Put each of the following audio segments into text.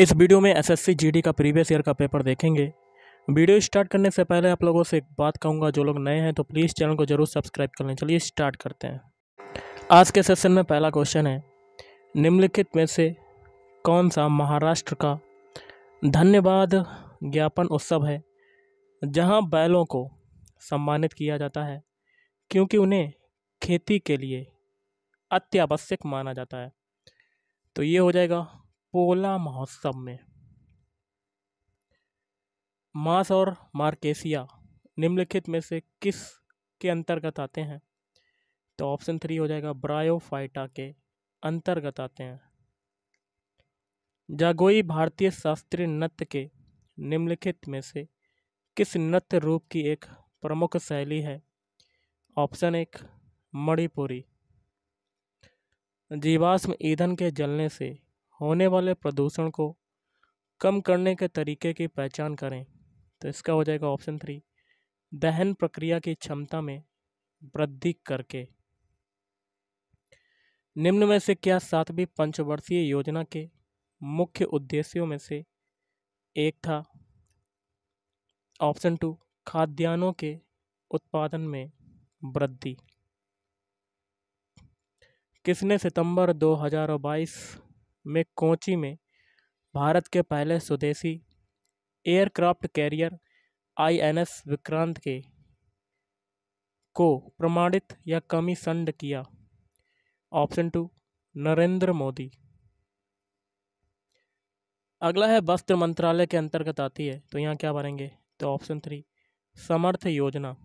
इस वीडियो में SSC GD का प्रीवियस ईयर का पेपर देखेंगे वीडियो स्टार्ट करने से पहले आप लोगों से एक बात कहूँगा जो लोग नए हैं तो प्लीज़ चैनल को जरूर सब्सक्राइब कर लें चलिए स्टार्ट करते हैं आज के सेशन में पहला क्वेश्चन है निम्नलिखित में से कौन सा महाराष्ट्र का धन्यवाद ज्ञापन उत्सव है जहाँ बैलों को सम्मानित किया जाता है क्योंकि उन्हें खेती के लिए अत्यावश्यक माना जाता है तो ये हो जाएगा पोला महोत्सव में मास और मार्केसिया निम्नलिखित में से किस के अंतर्गत आते हैं तो ऑप्शन थ्री हो जाएगा ब्रायोफाइटा के अंतर्गत आते हैं जागोई भारतीय शास्त्रीय नृत्य के निम्नलिखित में से किस नृत्य रूप की एक प्रमुख शैली है ऑप्शन एक मणिपुरी जीवाश्म ईंधन के जलने से होने वाले प्रदूषण को कम करने के तरीके की पहचान करें तो इसका हो जाएगा ऑप्शन थ्री दहन प्रक्रिया की क्षमता में वृद्धि करके निम्न में से क्या सातवीं पंचवर्षीय योजना के मुख्य उद्देश्यों में से एक था ऑप्शन टू खाद्यान्नों के उत्पादन में वृद्धि किसने सितंबर 2022 में कोची में भारत के पहले स्वदेशी एयरक्राफ्ट कैरियर आईएनएस विक्रांत के को प्रमाणित या कमी संड किया ऑप्शन टू नरेंद्र मोदी अगला है वस्त्र मंत्रालय के अंतर्गत आती है तो यहाँ क्या भरेंगे तो ऑप्शन थ्री समर्थ योजना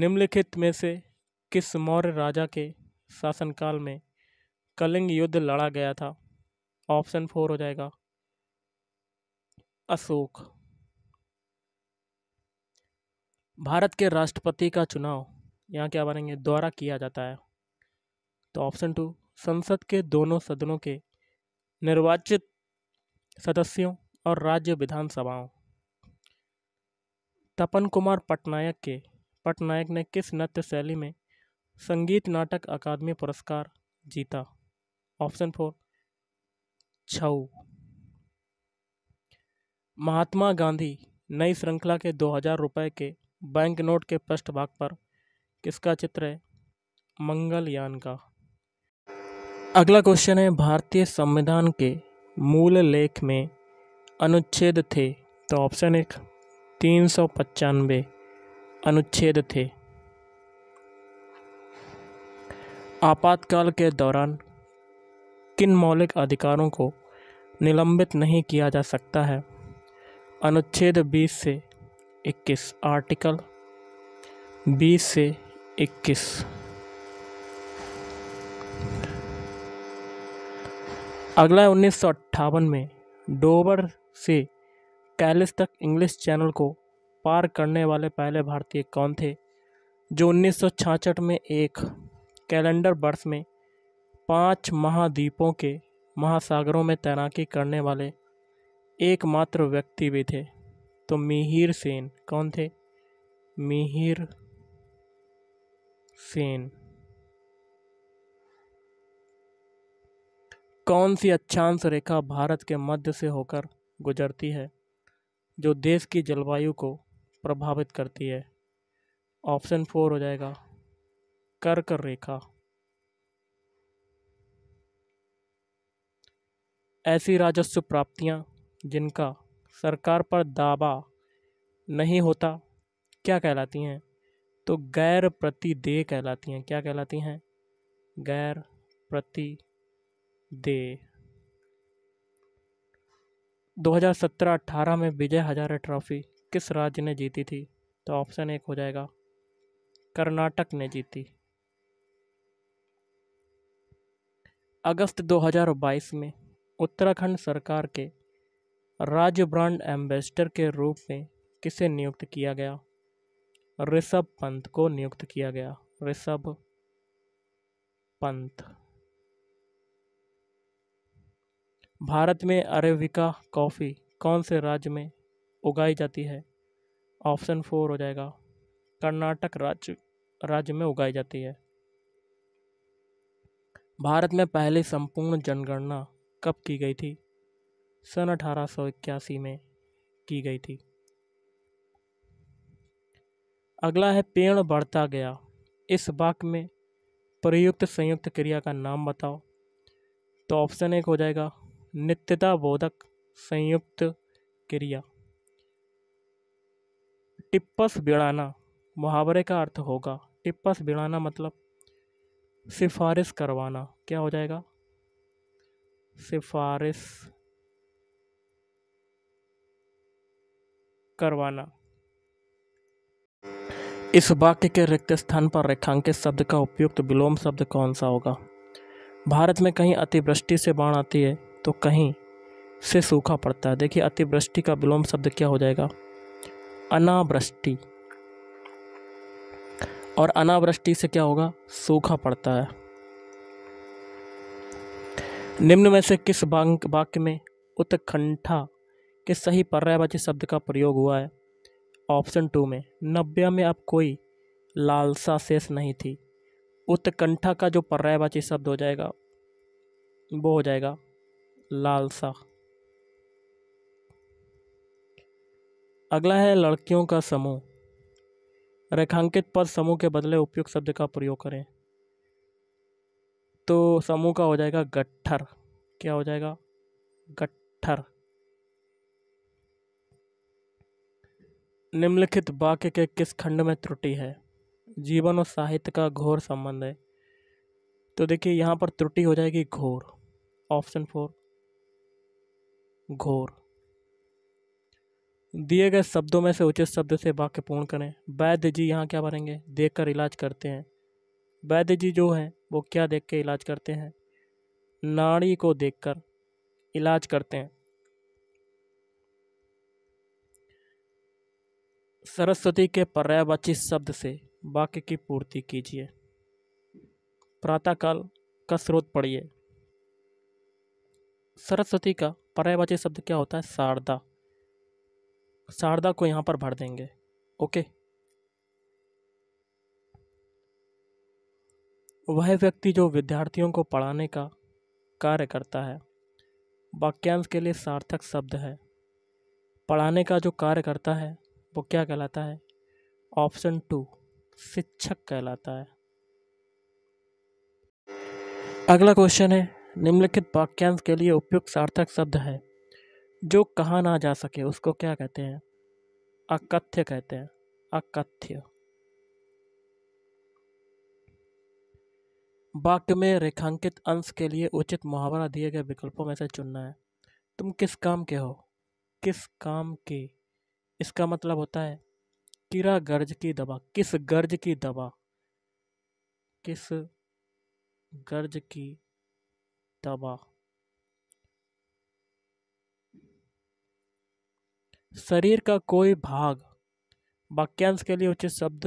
निम्नलिखित में से किस मौर्य राजा के शासनकाल में कलिंग युद्ध लड़ा गया था ऑप्शन फोर हो जाएगा अशोक भारत के राष्ट्रपति का चुनाव यहाँ क्या बनेंगे द्वारा किया जाता है तो ऑप्शन टू संसद के दोनों सदनों के निर्वाचित सदस्यों और राज्य विधानसभाओं तपन कुमार पटनायक के पटनायक ने किस नृत्य शैली में संगीत नाटक अकादमी पुरस्कार जीता ऑप्शन फोर छऊ महात्मा गांधी नई श्रृंखला के दो हजार रुपये के बैंक नोट के पृष्ठभाग पर किसका चित्र है मंगलयान का अगला क्वेश्चन है भारतीय संविधान के मूल लेख में अनुच्छेद थे तो ऑप्शन एक तीन सौ पचानवे अनुच्छेद थे आपातकाल के दौरान किन मौलिक अधिकारों को निलंबित नहीं किया जा सकता है अनुच्छेद 20 से 21 आर्टिकल 20 से 21 अगला उन्नीस में डोबर से कैलिस तक इंग्लिश चैनल को पार करने वाले पहले भारतीय कौन थे जो उन्नीस में एक कैलेंडर वर्ष में पांच महाद्वीपों के महासागरों में तैराकी करने वाले एकमात्र व्यक्ति भी थे तो मिहिर सेन कौन थे मिहिर सेन कौन सी अक्षांश रेखा भारत के मध्य से होकर गुजरती है जो देश की जलवायु को प्रभावित करती है ऑप्शन फोर हो जाएगा कर्क रेखा ऐसी राजस्व प्राप्तियां जिनका सरकार पर दावा नहीं होता क्या कहलाती हैं तो गैर प्रतिदेय कहलाती हैं क्या कहलाती हैं गैर प्रति दे 2017-18 में विजय हजारे ट्रॉफी किस राज्य ने जीती थी तो ऑप्शन एक हो जाएगा कर्नाटक ने जीती अगस्त 2022 में उत्तराखंड सरकार के राज्य ब्रांड एम्बेसडर के रूप में किसे नियुक्त किया गया ऋषभ पंत को नियुक्त किया गया ऋषभ पंत भारत में अरेबिका कॉफ़ी कौन से राज्य में उगाई जाती है ऑप्शन फोर हो जाएगा कर्नाटक राज्य राज्य में उगाई जाती है भारत में पहली संपूर्ण जनगणना कब की गई थी सन अठारह में की गई थी अगला है पेड़ बढ़ता गया इस वाक्य में प्रयुक्त संयुक्त क्रिया का नाम बताओ तो ऑप्शन एक हो जाएगा नित्यता बोधक संयुक्त क्रिया टिप्पस बिड़ाना मुहावरे का अर्थ होगा टिप्पस बिड़ाना मतलब सिफारिश करवाना क्या हो जाएगा सिफारिश करवाना इस वाक्य के रिक्त स्थान पर रेखांकित शब्द का उपयुक्त विलोम शब्द कौन सा होगा भारत में कहीं अतिवृष्टि से बाढ़ आती है तो कहीं से सूखा पड़ता है देखिए अतिवृष्टि का विलोम शब्द क्या हो जाएगा अनावृष्टि और अनावृष्टि से क्या होगा सूखा पड़ता है निम्न में से किस वाक्य में उत्कंठा के सही पर्यायवाची शब्द का प्रयोग हुआ है ऑप्शन टू में नब्बे में अब कोई लालसा शेष नहीं थी उत्कंठा का जो पर्यायवाची शब्द हो जाएगा वो हो जाएगा लालसा अगला है लड़कियों का समूह रेखांकित पद समूह के बदले उपयुक्त शब्द का प्रयोग करें तो समूह का हो जाएगा गट्ठर क्या हो जाएगा गट्ठर निम्नलिखित वाक्य के किस खंड में त्रुटि है जीवन और साहित्य का घोर संबंध है तो देखिए यहाँ पर त्रुटि हो जाएगी घोर ऑप्शन फोर घोर दिए गए शब्दों में से उचित शब्द से वाक्य पूर्ण करें वैद्य जी यहाँ क्या भरेंगे देखकर इलाज करते हैं वैद्य जी जो हैं वो क्या देख के इलाज करते हैं नाड़ी को देखकर इलाज करते हैं सरस्वती के पर्यावाची शब्द से वाक्य की पूर्ति कीजिए प्रातःकाल का स्रोत पढ़िए सरस्वती का पर्यावाची शब्द क्या होता है शारदा शारदा को यहाँ पर भर देंगे ओके वह व्यक्ति जो विद्यार्थियों को पढ़ाने का कार्य करता है वाक्यांश के लिए सार्थक शब्द है पढ़ाने का जो कार्य करता है वो क्या कहलाता है ऑप्शन टू शिक्षक कहलाता है अगला क्वेश्चन है निम्नलिखित वाक्यांश के लिए उपयुक्त सार्थक शब्द है जो कहा ना जा सके उसको क्या कहते हैं अकथ्य कहते हैं अकथ्य वाक्य में रेखांकित अंश के लिए उचित मुहावरा दिए गए विकल्पों में से चुनना है तुम किस काम के हो किस काम के इसका मतलब होता है किरा गर्ज की दवा किस गर्ज की दवा किस गर्ज की दवा शरीर का कोई भाग वाक्यांश के लिए उचित शब्द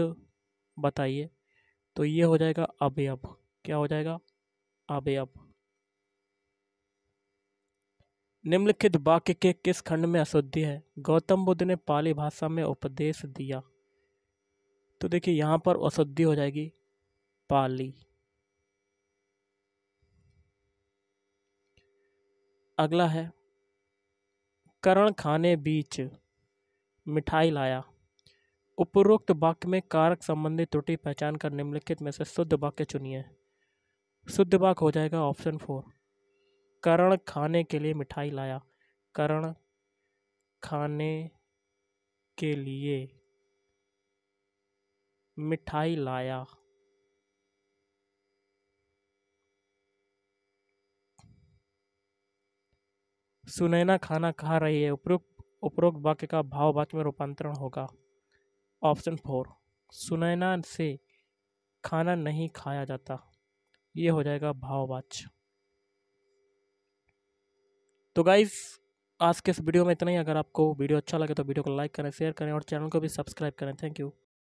बताइए तो ये हो जाएगा अवयव क्या हो जाएगा आबे अब निम्नलिखित वाक्य के किस खंड में अशुद्धि है गौतम बुद्ध ने पाली भाषा में उपदेश दिया तो देखिए यहां पर अशुद्धि हो जाएगी पाली अगला है करण खाने बीच मिठाई लाया उपरोक्त वाक्य में कारक संबंधी त्रुटि पहचान कर निम्नलिखित में से शुद्ध वाक्य चुनिए शुद्ध वाक हो जाएगा ऑप्शन फोर करण खाने के लिए मिठाई लाया करण खाने के लिए मिठाई लाया सुनैना खाना खा रही है उपरोक्त उपरोक्त वाक्य का भाव वाक्य में रूपांतरण होगा ऑप्शन फोर सुनैना से खाना नहीं खाया जाता ये हो जाएगा भाववाच तो गाइज आज के इस वीडियो में इतना ही अगर आपको वीडियो अच्छा लगे तो वीडियो को लाइक करें शेयर करें और चैनल को भी सब्सक्राइब करें थैंक यू